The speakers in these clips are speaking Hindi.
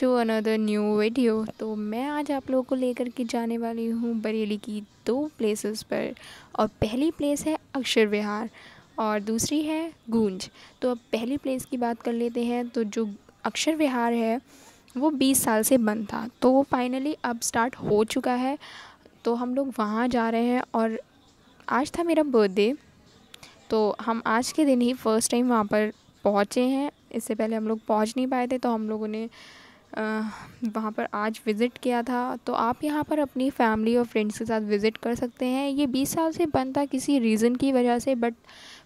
टू अनदर न्यू वीडियो तो मैं आज आप लोगों को लेकर के जाने वाली हूँ बरेली की दो प्लेसेस पर और पहली प्लेस है अक्षर विहार और दूसरी है गूंज तो अब पहली प्लेस की बात कर लेते हैं तो जो अक्षर विहार है वो 20 साल से बंद था तो वो फाइनली अब स्टार्ट हो चुका है तो हम लोग वहाँ जा रहे हैं और आज था मेरा बर्थडे तो हम आज के दिन ही फ़र्स्ट टाइम वहाँ पर पहुँचे हैं इससे पहले हम लोग पहुँच नहीं पाए थे तो हम लोगों ने वहाँ पर आज विज़िट किया था तो आप यहाँ पर अपनी फैमिली और फ्रेंड्स के साथ विज़िट कर सकते हैं ये बीस साल से बंद था किसी रीज़न की वजह से बट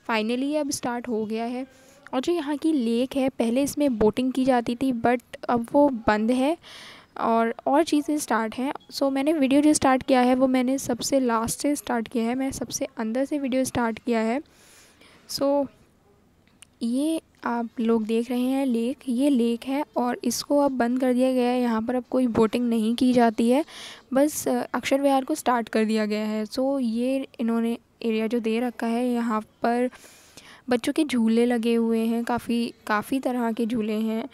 फाइनली अब स्टार्ट हो गया है और जो यहाँ की लेक है पहले इसमें बोटिंग की जाती थी बट अब वो बंद है और और चीज़ें स्टार्ट हैं सो so, मैंने वीडियो जो स्टार्ट किया है वो मैंने सबसे लास्ट से स्टार्ट किया है मैं सबसे अंदर से वीडियो स्टार्ट किया है सो so, ये आप लोग देख रहे हैं लेक ये लेक है और इसको अब बंद कर दिया गया है यहाँ पर अब कोई बोटिंग नहीं की जाती है बस अक्षर विहार को स्टार्ट कर दिया गया है सो ये इन्होंने एरिया जो दे रखा है यहाँ पर बच्चों के झूले लगे हुए हैं काफ़ी काफ़ी तरह के झूले हैं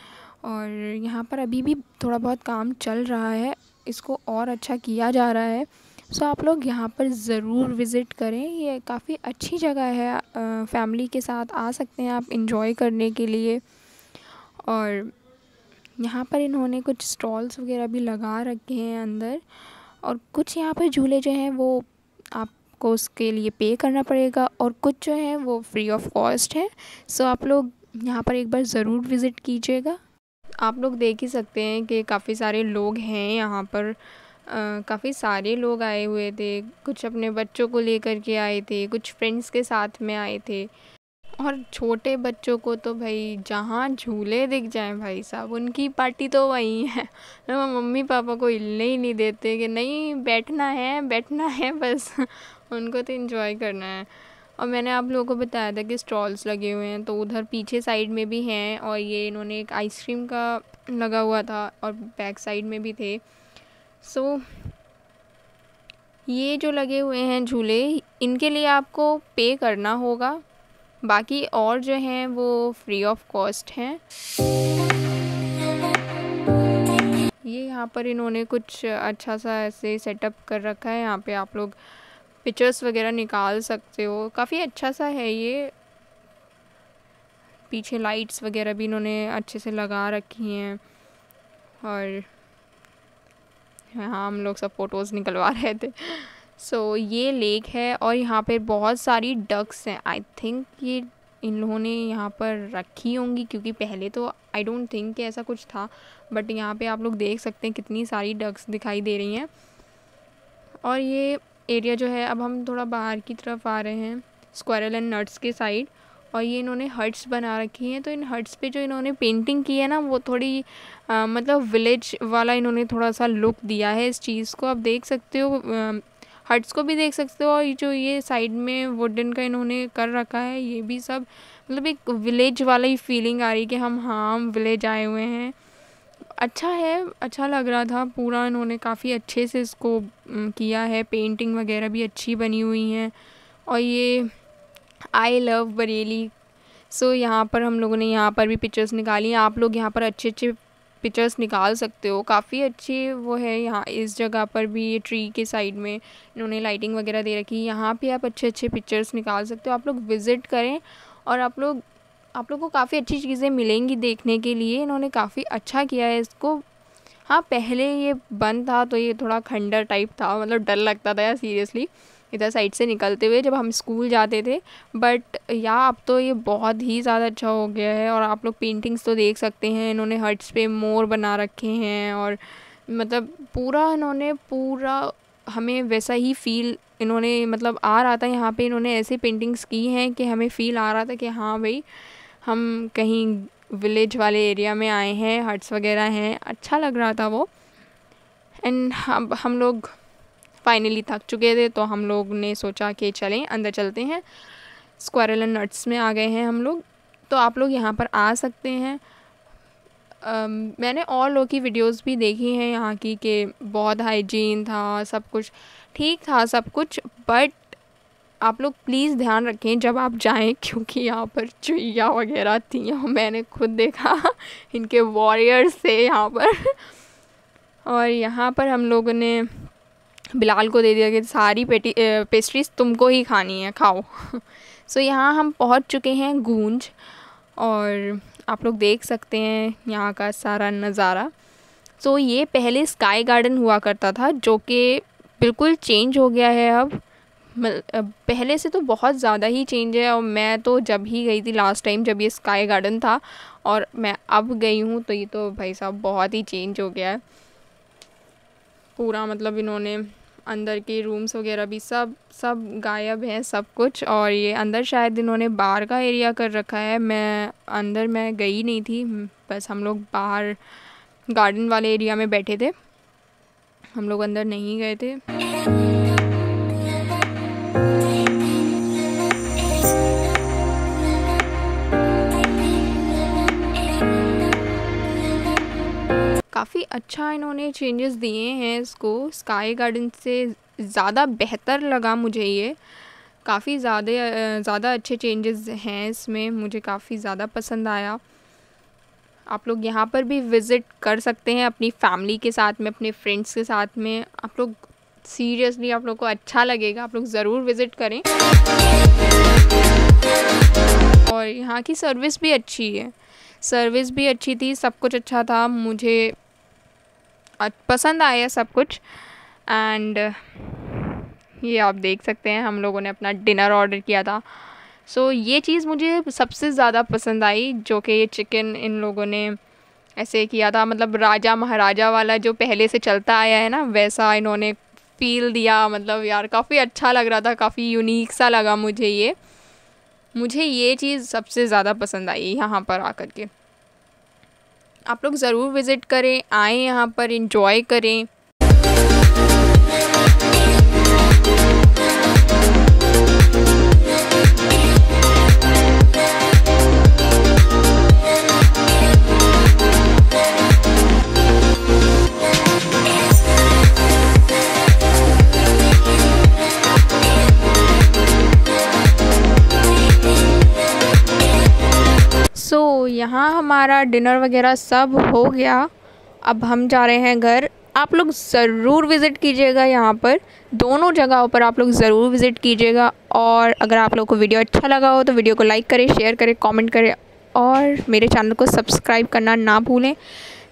और यहाँ पर अभी भी थोड़ा बहुत काम चल रहा है इसको और अच्छा किया जा रहा है सो आप लोग यहाँ पर ज़रूर विज़िट करें ये काफ़ी अच्छी जगह है फैमिली के साथ आ सकते हैं आप इन्जॉय करने के लिए और यहाँ पर इन्होंने कुछ स्टॉल्स वगैरह भी लगा रखे हैं अंदर और कुछ यहाँ पर झूले जो हैं वो आपको उसके लिए पे करना पड़ेगा और कुछ जो है वो फ्री ऑफ कॉस्ट है सो आप लोग यहाँ पर एक बार ज़रूर विज़िट कीजिएगा आप लोग देख ही सकते हैं कि काफ़ी सारे लोग हैं यहाँ पर काफ़ी सारे लोग आए हुए थे कुछ अपने बच्चों को लेकर के आए थे कुछ फ्रेंड्स के साथ में आए थे और छोटे बच्चों को तो भाई जहाँ झूले दिख जाए भाई साहब उनकी पार्टी तो वहीं है तो मम्मी पापा को हिलने ही नहीं देते कि नहीं बैठना है बैठना है बस उनको तो इन्जॉय करना है और मैंने आप लोगों को बताया था कि स्टॉल्स लगे हुए हैं तो उधर पीछे साइड में भी हैं और ये इन्होंने एक आइसक्रीम का लगा हुआ था और बैक साइड में भी थे सो so, ये जो लगे हुए हैं झूले इनके लिए आपको पे करना होगा बाकी और जो हैं वो फ्री ऑफ कॉस्ट हैं ये यहाँ पर इन्होंने कुछ अच्छा सा ऐसे सेटअप कर रखा है यहाँ पे आप लोग पिक्चर्स वगैरह निकाल सकते हो काफ़ी अच्छा सा है ये पीछे लाइट्स वगैरह भी इन्होंने अच्छे से लगा रखी हैं और हाँ हम लोग सब फ़ोटोज़ निकलवा रहे थे सो so, ये लेक है और यहाँ पर बहुत सारी डक्स हैं आई थिंक ये इन लोगों ने यहाँ पर रखी होंगी क्योंकि पहले तो आई डोंट थिंक कि ऐसा कुछ था बट यहाँ पे आप लोग देख सकते हैं कितनी सारी डक्स दिखाई दे रही हैं और ये एरिया जो है अब हम थोड़ा बाहर की तरफ आ रहे हैं स्क्वायरल एंड नट्स के साइड और ये इन्होंने हट्स बना रखी हैं तो इन हट्स पे जो इन्होंने पेंटिंग की है ना वो थोड़ी आ, मतलब विलेज वाला इन्होंने थोड़ा सा लुक दिया है इस चीज़ को आप देख सकते हो हट्स को भी देख सकते हो और जो ये साइड में वुडन का इन्होंने कर रखा है ये भी सब मतलब एक विलेज वाला ही फीलिंग आ रही कि हम हाँ हम विलेज आए हुए हैं अच्छा है अच्छा लग रहा था पूरा इन्होंने काफ़ी अच्छे से इसको किया है पेंटिंग वगैरह भी अच्छी बनी हुई हैं और ये आई लव बरेली सो यहाँ पर हम लोगों ने यहाँ पर भी पिक्चर्स निकाली आप लोग यहाँ पर अच्छे अच्छे पिक्चर्स निकाल सकते हो काफ़ी अच्छी वो है यहाँ इस जगह पर भी ट्री के साइड में इन्होंने लाइटिंग वगैरह दे रखी है यहाँ पे आप अच्छे अच्छे पिक्चर्स निकाल सकते हो आप लोग विज़िट करें और आप लोग आप लोग को काफ़ी अच्छी चीज़ें मिलेंगी देखने के लिए इन्होंने काफ़ी अच्छा किया है इसको हाँ पहले ये बंद था तो ये थोड़ा खंडर टाइप था मतलब डर लगता था यार सीरियसली इधर साइड से निकलते हुए जब हम स्कूल जाते थे बट या अब तो ये बहुत ही ज़्यादा अच्छा हो गया है और आप लोग पेंटिंग्स तो देख सकते हैं इन्होंने हट्स पे मोर बना रखे हैं और मतलब पूरा इन्होंने पूरा हमें वैसा ही फील इन्होंने मतलब आ रहा था यहाँ पे इन्होंने ऐसे पेंटिंग्स की हैं कि हमें फ़ील आ रहा था कि हाँ भाई हम कहीं विलेज वाले एरिया में आए हैं हट्स वगैरह हैं अच्छा लग रहा था वो एंड हम हम लोग फाइनली थक चुके थे तो हम लोग ने सोचा कि चलें अंदर चलते हैं स्क्वायरल एंड नट्स में आ गए हैं हम लोग तो आप लोग यहाँ पर आ सकते हैं Uh, मैंने और लोगों की वीडियोस भी देखी हैं यहाँ की कि बहुत हाइजीन था सब कुछ ठीक था सब कुछ बट आप लोग प्लीज़ ध्यान रखें जब आप जाएं क्योंकि यहाँ पर चुहिया वगैरह थी मैंने खुद देखा इनके वॉरियर्स थे यहाँ पर और यहाँ पर हम लोगों ने बिलाल को दे दिया कि सारी पेटी पेस्ट्रीज तुमको ही खानी है खाओ सो so, यहाँ हम पहुँच चुके हैं गूंज और आप लोग देख सकते हैं यहाँ का सारा नज़ारा सो so, ये पहले स्काई गार्डन हुआ करता था जो कि बिल्कुल चेंज हो गया है अब पहले से तो बहुत ज़्यादा ही चेंज है और मैं तो जब ही गई थी लास्ट टाइम जब ये स्काई गार्डन था और मैं अब गई हूँ तो ये तो भाई साहब बहुत ही चेंज हो गया है पूरा मतलब इन्होंने अंदर के रूम्स वगैरह भी सब सब गायब हैं सब कुछ और ये अंदर शायद इन्होंने बाहर का एरिया कर रखा है मैं अंदर मैं गई नहीं थी हम्म, बस हम लोग बाहर गार्डन वाले एरिया में बैठे थे हम लोग अंदर नहीं गए थे अच्छा इन्होंने चेंजेस दिए हैं इसको स्काई गार्डन से ज़्यादा बेहतर लगा मुझे ये काफ़ी ज़्यादा ज़्यादा अच्छे चेंजेस हैं इसमें मुझे काफ़ी ज़्यादा पसंद आया आप लोग यहाँ पर भी विज़िट कर सकते हैं अपनी फैमिली के साथ में अपने फ्रेंड्स के साथ में आप लोग सीरियसली आप लोग को अच्छा लगेगा आप लोग ज़रूर विज़िट करें और यहाँ की सर्विस भी अच्छी है सर्विस भी अच्छी थी सब कुछ अच्छा था मुझे पसंद आया सब कुछ एंड ये आप देख सकते हैं हम लोगों ने अपना डिनर ऑर्डर किया था सो so, ये चीज़ मुझे सबसे ज़्यादा पसंद आई जो कि ये चिकन इन लोगों ने ऐसे किया था मतलब राजा महाराजा वाला जो पहले से चलता आया है ना वैसा इन्होंने फील दिया मतलब यार काफ़ी अच्छा लग रहा था काफ़ी यूनिक सा लगा मुझे ये मुझे ये चीज़ सबसे ज़्यादा पसंद आई यहाँ पर आकर के आप लोग ज़रूर विज़िट करें आएँ यहाँ पर इंजॉय करें सो so, यहाँ हमारा डिनर वगैरह सब हो गया अब हम जा रहे हैं घर आप लोग ज़रूर विज़िट कीजिएगा यहाँ पर दोनों जगहों पर आप लोग ज़रूर विज़िट कीजिएगा और अगर आप लोग को वीडियो अच्छा लगा हो तो वीडियो को लाइक करें शेयर करें कमेंट करें और मेरे चैनल को सब्सक्राइब करना ना भूलें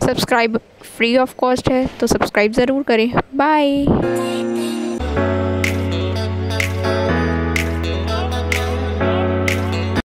सब्सक्राइब फ्री ऑफ कॉस्ट है तो सब्सक्राइब ज़रूर करें बाय